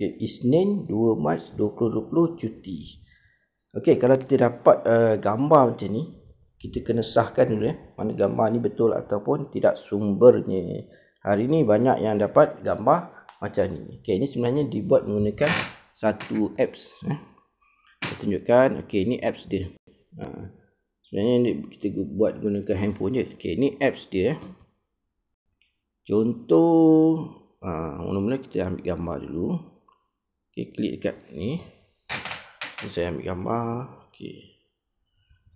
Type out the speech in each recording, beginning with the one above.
Okey, Isnin 2 Mac 2020 cuti. Okey, kalau kita dapat uh, gambar macam ni, kita kena sahkan dulu ya. Mana gambar ni betul ataupun tidak sumbernya. Hari ni banyak yang dapat gambar macam ni. Okey, ini sebenarnya dibuat menggunakan satu apps. Eh. Saya tunjukkan. Okey, ini apps dia. Ha. Sebenarnya ini kita buat gunakan handphone je. Okey, ini apps dia. Eh. Contoh, ha, mula-mula kita ambil gambar dulu okay, klik dekat ni saya ambil gambar okey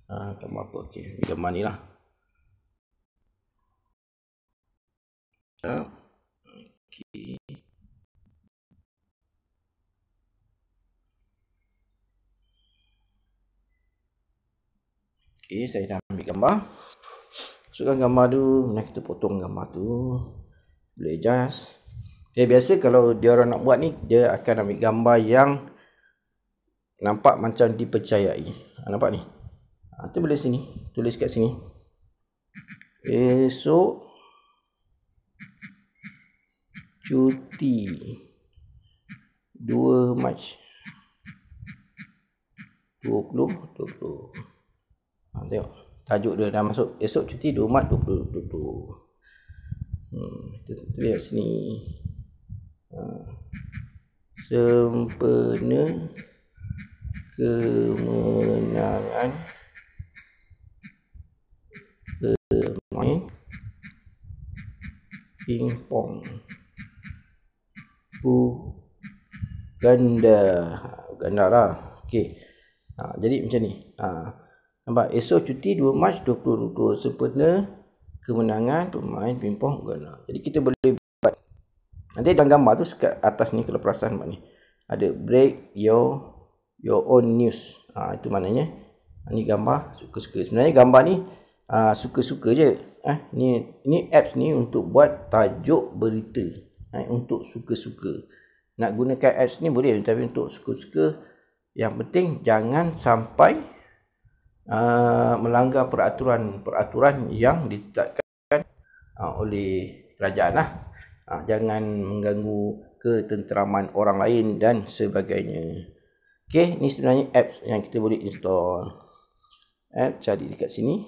ah gambar apa okey gambar ni lah Okey. Okey, saya dah ambil gambar. Masukkan gambar tu, nak kita potong gambar tu. Boleh adjust. Ya eh, biasa kalau dia orang nak buat ni dia akan ambil gambar yang nampak macam dipercayai. Ha, nampak ni. Ha, tu boleh sini. Tulis kat sini. Esok cuti 2 Mac 2020. 20. Ha, tengok tajuk dia dah masuk esok cuti 2 Mac 2020. 20. Hmm, tu, tu, tu, tu, sempena kemenangan bermain pingpong bu ganda ganda lah Okay, ha, jadi macam ni ha, nampak esok cuti 2 Mac 2022 sempena kemenangan pemain pingpong ganda jadi kita boleh Nanti dalam gambar tu sekat atas ni kalau perasan mak ni. Ada break your your own news. Ha, itu maknanya. Ini ha, gambar suka-suka. Sebenarnya gambar ni uh, suka-suka je. Eh, ni, ni apps ni untuk buat tajuk berita. Eh, untuk suka-suka. Nak gunakan apps ni boleh. Tapi untuk suka-suka. Yang penting jangan sampai uh, melanggar peraturan-peraturan yang ditetapkan uh, oleh kerajaan lah ha, jangan mengganggu ketenteraman orang lain dan sebagainya. Okey, ni sebenarnya apps yang kita boleh install. App cari dekat sini.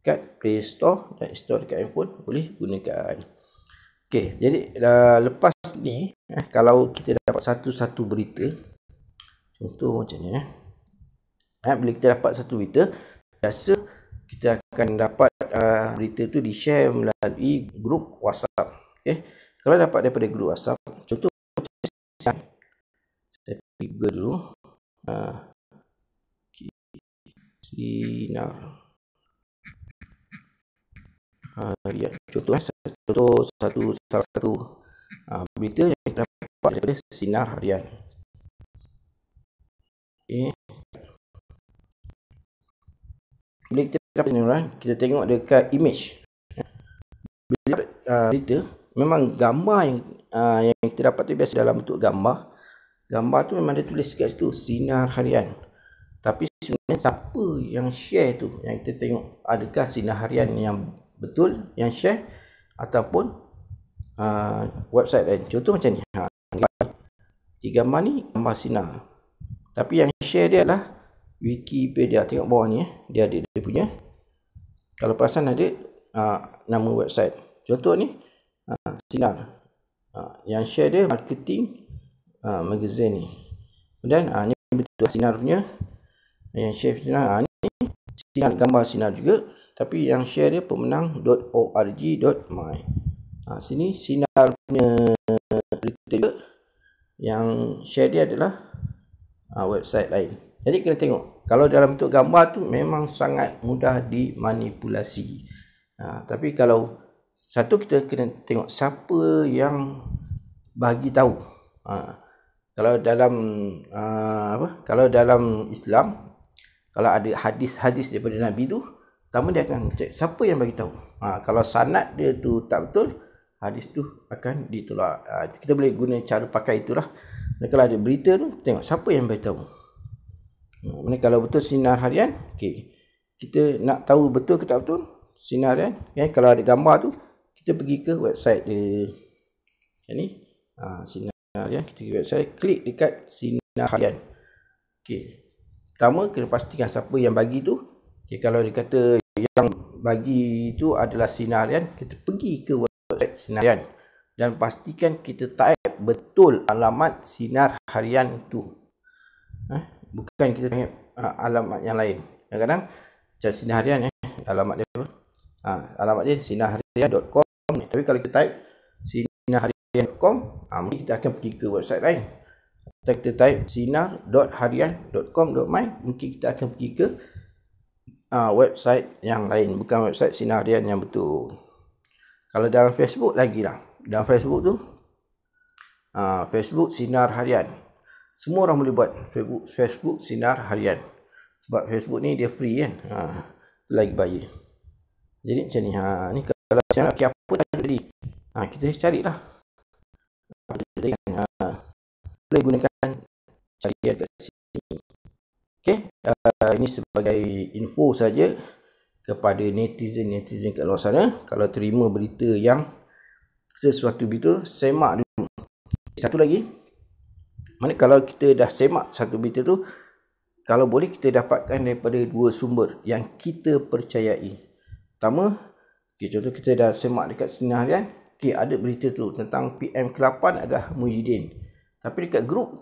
Dekat Play Store dan install dekat handphone boleh gunakan. Okey, jadi dah lepas ni eh, kalau kita dapat satu-satu berita contoh macam ni eh. eh bila kita dapat satu berita biasa kita akan dapat uh, berita tu di share melalui grup WhatsApp Okey. Eh, kalau dapat daripada grup WhatsApp, contoh saya saya trigger dulu. Ha. Sinar. Ha, ya. contoh eh, satu satu salah satu ha, berita yang kita dapat daripada sinar harian. Okey. Eh. Bila kita dapat sinar, kita tengok dekat image. Bila uh, berita, memang gambar yang, uh, yang kita dapat tu biasa dalam bentuk gambar gambar tu memang dia tulis dekat situ sinar harian tapi sebenarnya siapa yang share tu yang kita tengok adakah sinar harian yang betul yang share ataupun uh, website lain contoh macam ni ha, gambar. di gambar ni gambar sinar tapi yang share dia adalah wikipedia tengok bawah ni eh. dia ada dia punya kalau perasan ada uh, nama website contoh ni ha, sinar ha, yang share dia marketing ha, magazine ni kemudian ha, ni betul sinar punya yang share sinar ha, ni sinar gambar sinar juga tapi yang share dia pemenang.org.my ha, sini sinar punya juga. yang share dia adalah ha, website lain jadi kena tengok kalau dalam bentuk gambar tu memang sangat mudah dimanipulasi ha, tapi kalau satu kita kena tengok siapa yang bagi tahu ha. kalau dalam uh, apa kalau dalam Islam kalau ada hadis-hadis daripada Nabi tu pertama dia akan cek siapa yang bagi tahu ha. kalau sanad dia tu tak betul hadis tu akan ditolak ha. kita boleh guna cara pakai itulah Dan kalau ada berita tu tengok siapa yang bagi tahu ini ha, kalau betul sinar harian okey kita nak tahu betul ke tak betul sinar harian okay. Eh, kalau ada gambar tu kita pergi ke website dia macam ni ha, sinar ya kita pergi website klik dekat sinar harian okey pertama kena pastikan siapa yang bagi tu okey kalau dia kata yang bagi tu adalah sinar harian kita pergi ke website sinar harian dan pastikan kita type betul alamat sinar harian tu ha? bukan kita type ha, alamat yang lain kadang-kadang macam sinar harian ya eh. alamat dia apa ha, alamat dia sinarharian.com com ni tapi kalau kita type sinarharian.com ha, ah, mungkin kita akan pergi ke website lain atau kita type sinar.harian.com.my mungkin kita akan pergi ke uh, website yang lain bukan website sinarharian yang betul kalau dalam Facebook lagi lah dalam Facebook tu uh, Facebook Sinar Harian semua orang boleh buat Facebook, Facebook Sinar Harian sebab Facebook ni dia free kan ha, lagi bayar jadi macam ni ha, ni kalau macam nak okay, apa tadi tadi ha, kita cari lah kan, ha, boleh gunakan cari dekat sini Okay, uh, ini sebagai info saja kepada netizen-netizen kat luar sana kalau terima berita yang sesuatu berita semak dulu satu lagi mana kalau kita dah semak satu berita tu kalau boleh kita dapatkan daripada dua sumber yang kita percayai pertama Okay, contoh kita dah semak dekat sini kan. Okay, ada berita tu tentang PM ke-8 adalah Muhyiddin. Tapi dekat grup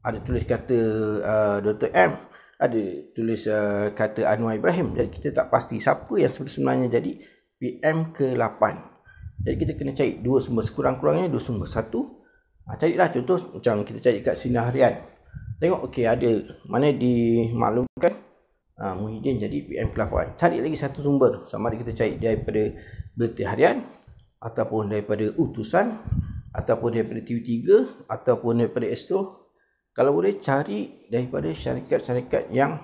ada tulis kata uh, Dr. M. Ada tulis uh, kata Anwar Ibrahim. Jadi kita tak pasti siapa yang sebenarnya jadi PM ke-8. Jadi kita kena cari dua sumber sekurang-kurangnya dua sumber. Satu, ha, carilah contoh macam kita cari dekat sinar harian. Tengok okay ada mana dimaklumkan ha, Muhyiddin jadi PM Kelakuan. Cari lagi satu sumber. Sama ada kita cari daripada Berita Harian ataupun daripada Utusan ataupun daripada TV3 ataupun daripada Astro. Kalau boleh cari daripada syarikat-syarikat yang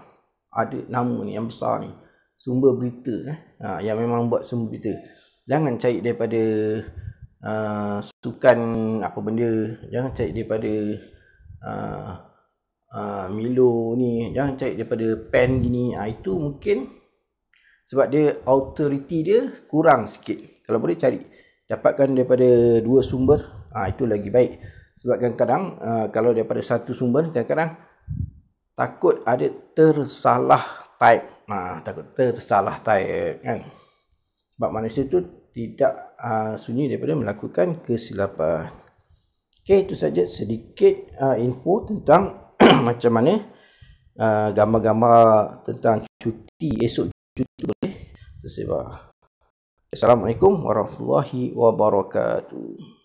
ada nama ni yang besar ni. Sumber berita eh. Ha, yang memang buat sumber berita. Jangan cari daripada uh, sukan apa benda. Jangan cari daripada uh, Ha, Milo ni jangan cari daripada pen gini ha, itu mungkin sebab dia authority dia kurang sikit kalau boleh cari dapatkan daripada dua sumber ha, itu lagi baik sebab kadang-kadang ha, kalau daripada satu sumber kadang-kadang takut ada tersalah type ha, takut tersalah type kan sebab manusia tu tidak ha, sunyi daripada melakukan kesilapan Okey, itu saja sedikit uh, info tentang macam mana uh, gambar-gambar tentang cuti esok cuti boleh tersebar Assalamualaikum warahmatullahi wabarakatuh